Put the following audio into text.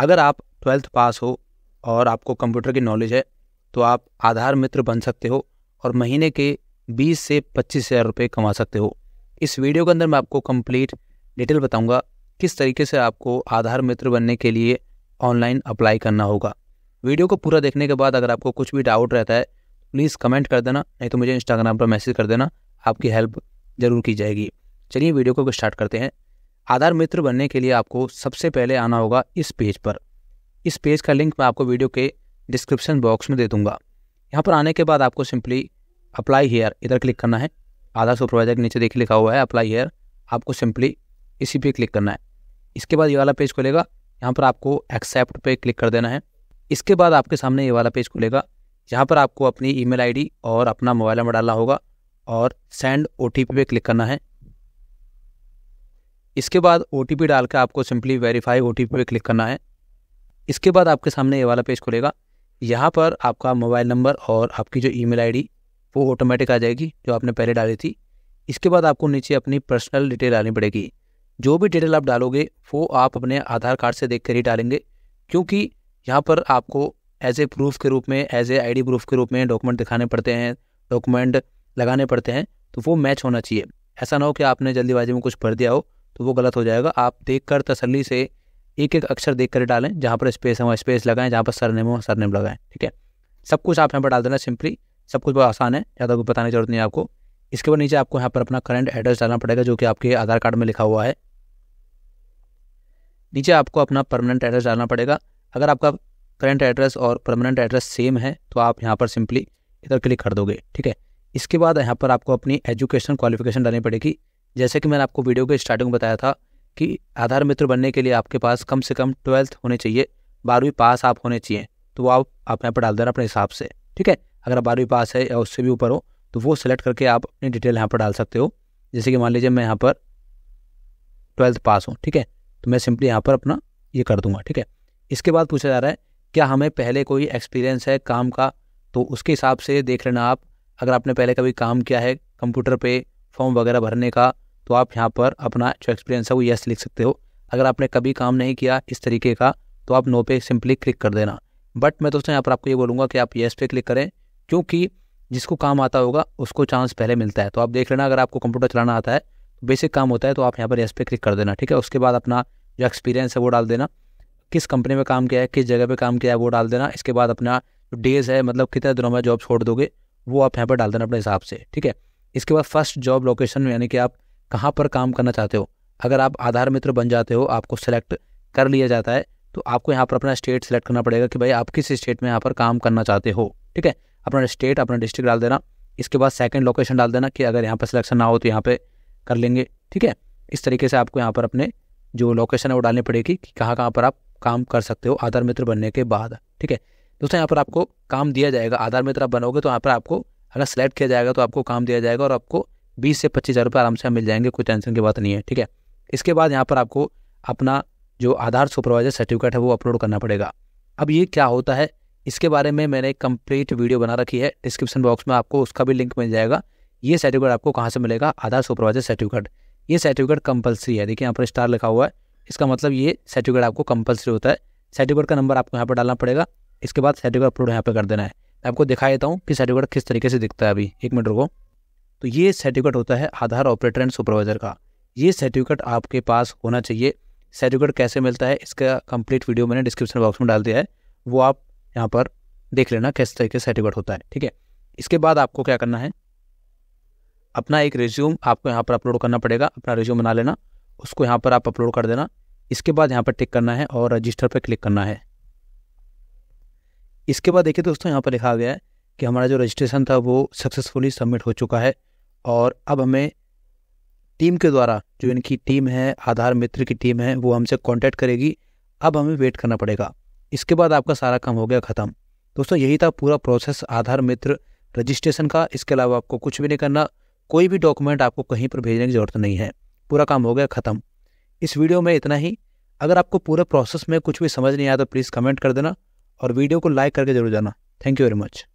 अगर आप twelfth pass हो और आपको कंप्यूटर की नॉलेज है तो आप आधार मित्र बन सकते हो और महीने के बीस से पच्चीस हज़ार रुपये कमा सकते हो इस वीडियो के अंदर मैं आपको कंप्लीट डिटेल बताऊंगा किस तरीके से आपको आधार मित्र बनने के लिए ऑनलाइन अप्लाई करना होगा वीडियो को पूरा देखने के बाद अगर आपको कुछ भी डाउट रहता है प्लीज़ कमेंट कर देना नहीं तो मुझे इंस्टाग्राम पर मैसेज कर देना आपकी हेल्प ज़रूर की जाएगी चलिए वीडियो को स्टार्ट करते हैं आधार मित्र बनने के लिए आपको सबसे पहले आना होगा इस पेज पर इस पेज का लिंक मैं आपको वीडियो के डिस्क्रिप्शन बॉक्स में दे दूंगा यहाँ पर आने के बाद आपको सिंपली अप्लाई हेयर इधर क्लिक करना है आधार सुपरवाइजर के नीचे देखिए लिखा हुआ है अप्लाई हेयर आपको सिंपली इसी पे क्लिक करना है इसके बाद ये वाला पेज खुलेगा यहाँ पर आपको एक्सेप्ट पे क्लिक कर देना है इसके बाद आपके सामने ये वाला पेज खुलेगा यहाँ पर आपको अपनी ईमेल आईडी और अपना मोबाइल नंबर डालना होगा और सेंड ओ पे क्लिक करना है इसके बाद ओ टी पी डाल के आपको simply verify O T P पर क्लिक करना है इसके बाद आपके सामने ये वाला पेज खुलेगा यहाँ पर आपका मोबाइल नंबर और आपकी जो ईमेल आईडी वो ऑटोमेटिक आ जाएगी जो आपने पहले डाली थी इसके बाद आपको नीचे अपनी पर्सनल डिटेल डालनी पड़ेगी जो भी डिटेल आप डालोगे वो आप अपने आधार कार्ड से देख कर ही डालेंगे क्योंकि यहाँ पर आपको एज ए प्रूफ के रूप में एज ए आई प्रूफ के रूप में डॉक्यूमेंट दिखाने पड़ते हैं डॉक्यूमेंट लगाने पड़ते हैं तो वो मैच होना चाहिए ऐसा ना हो कि आपने जल्दीबाजी में कुछ भर दिया हो तो वो गलत हो जाएगा आप देख कर तसली से एक एक अक्षर देख कर डालें जहाँ पर स्पेस है वहाँ स्पेस लगाएं जहाँ पर सरनेम हो सरनेम लगाएं ठीक है सब कुछ आप यहाँ पर डाल देना सिंपली सब कुछ बहुत आसान है ज़्यादा कुछ बताने की जरूरत नहीं है आपको इसके बाद नीचे आपको यहाँ पर अपना करंट एड्रेस डालना पड़ेगा जो कि आपके आधार कार्ड में लिखा हुआ है नीचे आपको अपना परमानेंट एड्रेस डालना पड़ेगा अगर आपका करंट एड्रेस और परमानेंट एड्रेस सेम है तो आप यहाँ पर सिंपली इधर क्लिक कर दोगे ठीक है इसके बाद यहाँ पर आपको अपनी एजुकेशन क्वालिफिकेशन डालनी पड़ेगी जैसे कि मैंने आपको वीडियो के स्टार्टिंग में बताया था कि आधार मित्र बनने के लिए आपके पास कम से कम ट्वेल्थ होने चाहिए बारहवीं पास आप होने चाहिए तो वो आप यहाँ पर डाल देना अपने हिसाब से ठीक है अगर आप बारहवीं पास है या उससे भी ऊपर हो तो वो सिलेक्ट करके आप अपनी डिटेल यहाँ पर डाल सकते हो जैसे कि मान लीजिए मैं यहाँ पर ट्वेल्थ पास हूँ ठीक है तो मैं सिंपली यहाँ पर अपना ये कर दूंगा ठीक है इसके बाद पूछा जा रहा है क्या हमें पहले कोई एक्सपीरियंस है काम का तो उसके हिसाब से देख लेना आप अगर आपने पहले कभी काम किया है कंप्यूटर पे फॉर्म वगैरह भरने का तो आप यहाँ पर अपना जो एक्सपीरियंस है वो येस लिख सकते हो अगर आपने कभी काम नहीं किया इस तरीके का तो आप नो पे सिंपली क्लिक कर देना बट मैं दोस्तों यहाँ पर आपको ये बोलूँगा कि आप येस पे क्लिक करें क्योंकि जिसको काम आता होगा उसको चांस पहले मिलता है तो आप देख लेना अगर आपको कंप्यूटर चलाना आता है तो बेसिक काम होता है तो आप यहाँ पर येस पे क्लिक कर देना ठीक है उसके बाद अपना जो एक्सपीरियंस है वो डाल देना किस कंपनी में काम किया है किस जगह पे काम किया है वो डाल देना इसके बाद अपना डेज है मतलब कितने दिनों में जॉब छोड़ दोगे वो आप यहाँ पर डाल देना अपने हिसाब से ठीक है इसके बाद फर्स्ट जॉब लोकेशन यानी कि आप कहाँ पर काम करना चाहते हो अगर आप आधार मित्र बन जाते हो आपको सेलेक्ट कर लिया जाता है तो आपको यहाँ पर अपना स्टेट सेलेक्ट करना पड़ेगा कि भाई आप किस स्टेट में यहाँ पर काम करना चाहते हो ठीक है अपना स्टेट अपना डिस्ट्रिक्ट डाल देना इसके बाद सेकेंड लोकेशन डाल देना कि अगर यहाँ पर सिलेक्शन ना हो तो यहाँ पर कर लेंगे ठीक है इस तरीके से आपको यहाँ पर अपने जो लोकेशन है वो डालनी पड़ेगी कि कहाँ कहाँ पर आप काम कर सकते हो आधार मित्र बनने के बाद ठीक है दोस्तों यहाँ पर आपको काम दिया जाएगा आधार मित्र आप बनोगे तो यहाँ पर आपको अगर सेलेक्ट किया जाएगा तो आपको काम दिया जाएगा और आपको बीस से पच्चीस हज़ार रुपये आराम से मिल जाएंगे कोई टेंशन की बात नहीं है ठीक है इसके बाद यहाँ पर आपको अपना जो आधार सुपरवाइजर सर्टिफिकेट है वो अपलोड करना पड़ेगा अब ये क्या होता है इसके बारे में मैंने एक कम्प्लीट वीडियो बना रखी है डिस्क्रिप्शन बॉक्स में आपको उसका भी लिंक मिल जाएगा ये सर्टिफिकेट आपको कहाँ से मिलेगा आधार सुपरवाइजर सर्टिफिकेट ये सर्टिफिकेट कंपलसरी है देखिए यहाँ पर स्टार लिखा हुआ है इसका मतलब ये सर्टिफिकेट आपको कंपलसरी होता है सर्टिफिकेट का नंबर आपको यहाँ पर डालना पड़ेगा इसके बाद सर्टिफिकेट अपलोड यहाँ पर कर देना है आपको दिखा देता हूँ कि सर्टिफिकेट किस तरीके से दिखता है अभी एक मिनट रुको तो ये सर्टिफिकेट होता है आधार ऑपरेटर एंड सुपरवाइजर का ये सर्टिफिकेट आपके पास होना चाहिए सर्टिफिकेट कैसे मिलता है इसका कंप्लीट वीडियो मैंने डिस्क्रिप्शन बॉक्स में डाल दिया है वो आप यहाँ पर देख लेना किस तरीके से सर्टिफिकेट होता है ठीक है इसके बाद आपको क्या करना है अपना एक रिज्यूम आपको यहाँ पर अपलोड करना पड़ेगा अपना रिज्यूम बना लेना उसको यहाँ पर आप अपलोड कर देना इसके बाद यहाँ पर टिक करना है और रजिस्टर पर क्लिक करना है इसके बाद देखिए दोस्तों यहाँ पर लिखा गया है कि हमारा जो रजिस्ट्रेशन था वो सक्सेसफुली सबमिट हो चुका है और अब हमें टीम के द्वारा जो इनकी टीम है आधार मित्र की टीम है वो हमसे कॉन्टैक्ट करेगी अब हमें वेट करना पड़ेगा इसके बाद आपका सारा काम हो गया ख़त्म दोस्तों यही था पूरा प्रोसेस आधार मित्र रजिस्ट्रेशन का इसके अलावा आपको कुछ भी नहीं करना कोई भी डॉक्यूमेंट आपको कहीं पर भेजने की ज़रूरत नहीं है पूरा काम हो गया ख़त्म इस वीडियो में इतना ही अगर आपको पूरे प्रोसेस में कुछ भी समझ नहीं आया तो प्लीज़ कमेंट कर देना और वीडियो को लाइक करके जरूर जाना थैंक यू वेरी मच